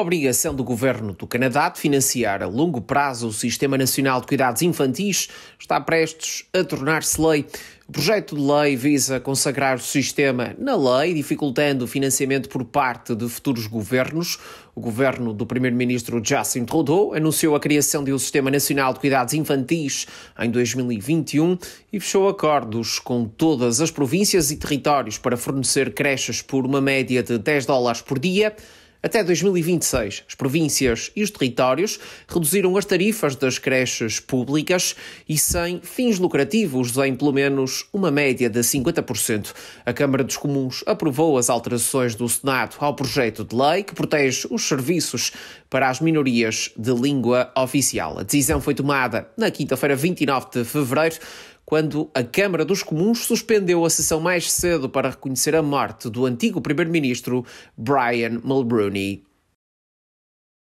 obrigação do governo do Canadá de financiar a longo prazo o Sistema Nacional de Cuidados Infantis está prestes a tornar-se lei. O projeto de lei visa consagrar o sistema na lei, dificultando o financiamento por parte de futuros governos. O governo do primeiro-ministro Justin Trudeau anunciou a criação de um Sistema Nacional de Cuidados Infantis em 2021 e fechou acordos com todas as províncias e territórios para fornecer creches por uma média de 10 dólares por dia. Até 2026, as províncias e os territórios reduziram as tarifas das creches públicas e, sem fins lucrativos, em pelo menos uma média de 50%. A Câmara dos Comuns aprovou as alterações do Senado ao projeto de lei que protege os serviços para as minorias de língua oficial. A decisão foi tomada na quinta-feira, 29 de fevereiro, quando a Câmara dos Comuns suspendeu a sessão mais cedo para reconhecer a morte do antigo primeiro-ministro Brian Mulroney